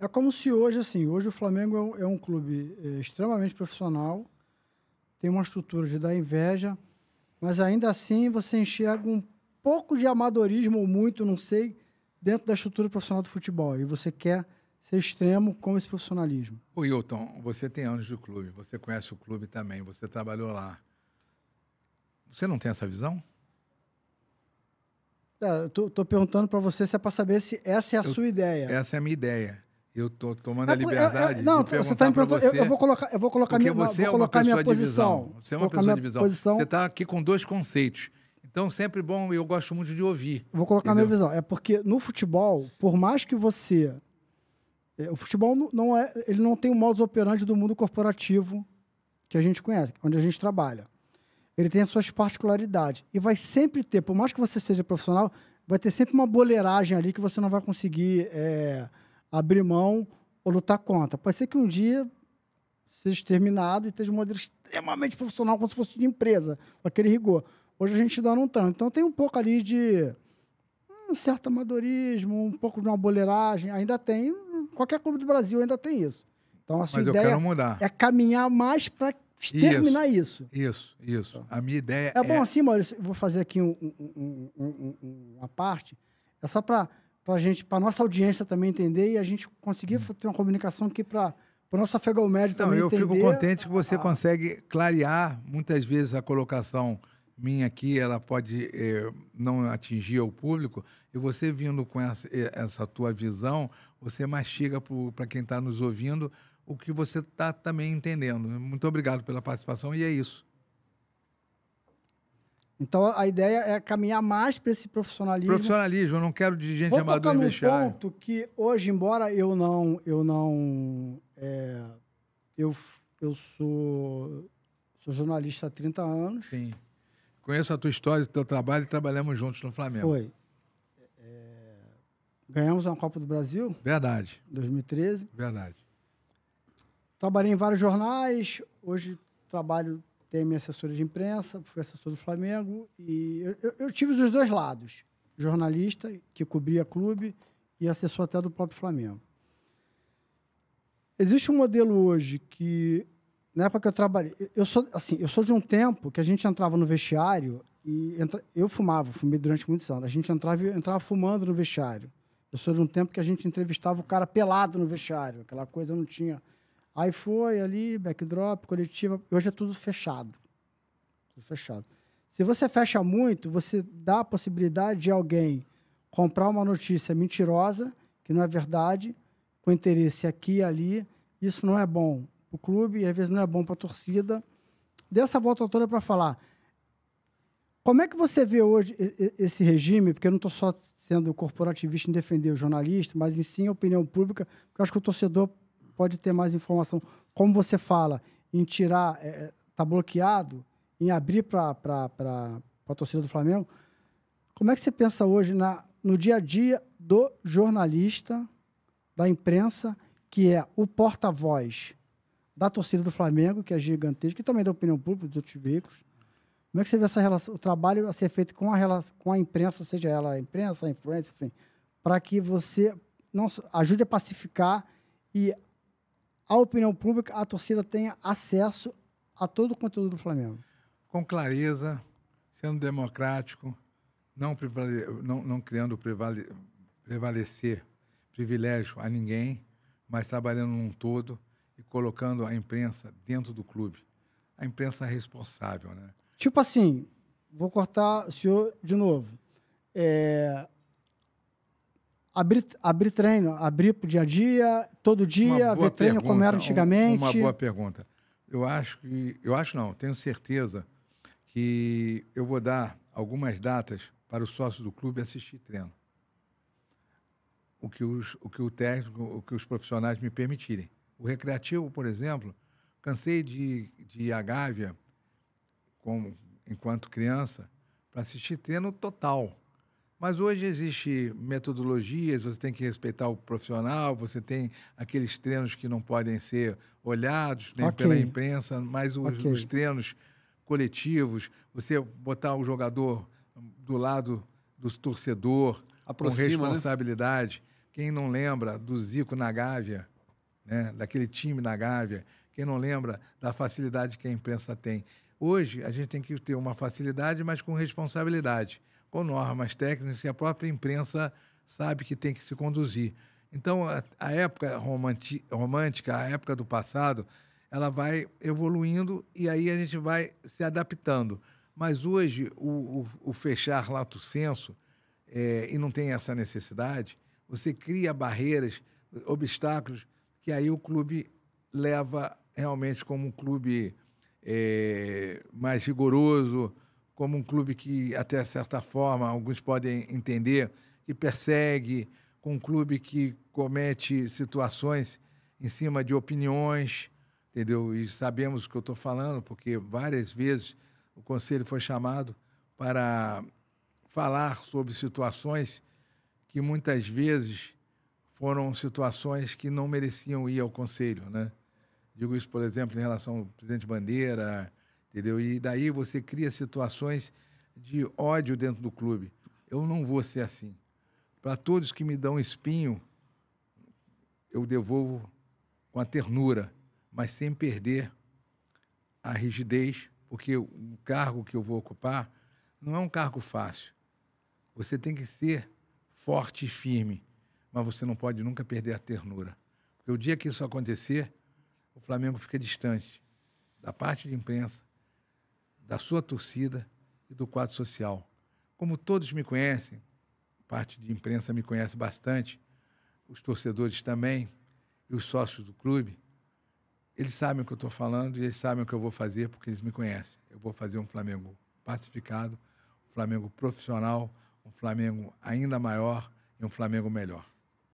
É como se hoje, assim, hoje o Flamengo é um, é um clube é, extremamente profissional, tem uma estrutura de dar inveja, mas ainda assim você enxerga um pouco de amadorismo, ou muito, não sei, dentro da estrutura profissional do futebol. E você quer ser extremo com esse profissionalismo. O Hilton, você tem anos de clube, você conhece o clube também, você trabalhou lá. Você não tem essa visão? É, Estou perguntando para você se é para saber se essa é a eu, sua ideia. Essa é a minha ideia. Eu tô tomando é a liberdade. não, você está me perguntando. eu, vou colocar, eu vou colocar minha, você vou colocar é minha posição. Você é uma pessoa de visão. Posição. Você é está aqui com dois conceitos. Então, sempre bom, eu gosto muito de ouvir. Vou colocar minha visão. É porque no futebol, por mais que você. É, o futebol não é, ele não tem o modus operandi do mundo corporativo que a gente conhece, onde a gente trabalha. Ele tem as suas particularidades. E vai sempre ter, por mais que você seja profissional, vai ter sempre uma boleiragem ali que você não vai conseguir. É, abrir mão ou lutar contra. Pode ser que um dia seja exterminado e esteja um modelo extremamente profissional, como se fosse de empresa, com aquele rigor. Hoje a gente dá não tanto. Então tem um pouco ali de um certo amadorismo, um pouco de uma boleiragem. Ainda tem, qualquer clube do Brasil ainda tem isso. Então a assim, sua Mas ideia é caminhar mais para exterminar isso. Isso, isso. isso. Então, a minha ideia é... É bom assim, Maurício, vou fazer aqui um, um, uma parte, é só para para gente, para nossa audiência também entender e a gente conseguir hum. ter uma comunicação aqui para o nosso afegão médio também Não, eu entender. Eu fico contente que você ah. consegue clarear muitas vezes a colocação minha aqui, ela pode eh, não atingir o público, e você vindo com essa, eh, essa tua visão, você mastiga para quem está nos ouvindo o que você está também entendendo. Muito obrigado pela participação e é isso. Então a ideia é caminhar mais para esse profissionalismo. Profissionalismo, eu não quero de gente Vou amador em vestiário. Um ponto que hoje, embora eu não, eu não, é, eu, eu sou, sou jornalista há 30 anos. Sim. Conheço a tua história, o teu trabalho e trabalhamos juntos no Flamengo. Foi. É, ganhamos uma Copa do Brasil. Verdade. 2013. Verdade. Trabalhei em vários jornais. Hoje trabalho tem a minha assessora de imprensa, fui assessor do Flamengo, e eu, eu, eu tive dos dois lados, jornalista, que cobria clube, e assessor até do próprio Flamengo. Existe um modelo hoje que, na época que eu trabalhei, eu sou, assim, eu sou de um tempo que a gente entrava no vestiário e entra, eu fumava, fumei durante muitos anos, a gente entrava, entrava fumando no vestiário. Eu sou de um tempo que a gente entrevistava o cara pelado no vestiário, aquela coisa não tinha Aí foi ali, backdrop, coletiva. Hoje é tudo fechado. Tudo fechado. Se você fecha muito, você dá a possibilidade de alguém comprar uma notícia mentirosa, que não é verdade, com interesse aqui e ali. Isso não é bom para o clube e às vezes não é bom para a torcida. Dessa volta toda para falar. Como é que você vê hoje esse regime? Porque eu não estou só sendo corporativista em defender o jornalista, mas em sim a opinião pública, porque eu acho que o torcedor pode ter mais informação. Como você fala em tirar, é, é tá bloqueado, em abrir para a torcida do Flamengo. Como é que você pensa hoje na, no dia a dia do jornalista, da imprensa, que é o porta-voz da torcida do Flamengo, que é gigantesca, e também da opinião pública dos outros veículos? Como é que você vê essa relação, o trabalho a ser feito com a, relação, com a imprensa, seja ela a imprensa, a influência, enfim, para que você não ajude a pacificar e a opinião pública, a torcida tenha acesso a todo o conteúdo do Flamengo. Com clareza, sendo democrático, não, não, não criando prevale... prevalecer privilégio a ninguém, mas trabalhando num todo e colocando a imprensa dentro do clube. A imprensa é responsável, né? Tipo assim, vou cortar o senhor de novo. É, Abrir, abrir treino, abrir o dia a dia, todo dia, ver treino pergunta, como era antigamente. Uma boa pergunta. Eu acho que. Eu acho não, tenho certeza que eu vou dar algumas datas para os sócios do clube assistir treino. O que, os, o que o técnico, o que os profissionais me permitirem. O recreativo, por exemplo, cansei de, de ir à Gávea como, enquanto criança para assistir treino total. Mas hoje existe metodologias, você tem que respeitar o profissional, você tem aqueles treinos que não podem ser olhados okay. pela imprensa, mas os, okay. os, treinos coletivos, você botar o jogador do lado do torcedor Aproxima, com né? responsabilidade. Né? Quem não lembra do Zico na Gávea, né? daquele time na Gávea, quem não lembra da facilidade que a imprensa tem. Hoje a gente tem que ter uma facilidade, mas com responsabilidade com normas técnicas que a própria imprensa sabe que tem que se conduzir. Então, a, a época romântica, a época do passado, ela vai evoluindo e aí a gente vai se adaptando. Mas hoje, o, o, o fechar lato senso, é, e não tem essa necessidade, você cria barreiras, obstáculos, que aí o clube leva realmente como um clube é, mais rigoroso, como um clube que, até certa forma, alguns podem entender, que persegue, com um clube que comete situações em cima de opiniões, entendeu? E sabemos o que eu estou falando, porque várias vezes o conselho foi chamado para falar sobre situações que muitas vezes foram situações que não mereciam ir ao conselho, né? Digo isso, por exemplo, em relação ao presidente Bandeira, entendeu? E daí você cria situações de ódio dentro do clube. Eu não vou ser assim. Para todos que me dão espinho, eu devolvo com a ternura, mas sem perder a rigidez, porque o cargo que eu vou ocupar não é um cargo fácil. Você tem que ser forte e firme, mas você não pode nunca perder a ternura. Porque o dia que isso acontecer, o Flamengo fica distante da parte de imprensa, da sua torcida e do quadro social. Como todos me conhecem, parte de imprensa me conhece bastante, os torcedores também e os sócios do clube, eles sabem o que eu estou falando e eles sabem o que eu vou fazer porque eles me conhecem. Eu vou fazer um Flamengo pacificado, um Flamengo profissional, um Flamengo ainda maior e um Flamengo melhor.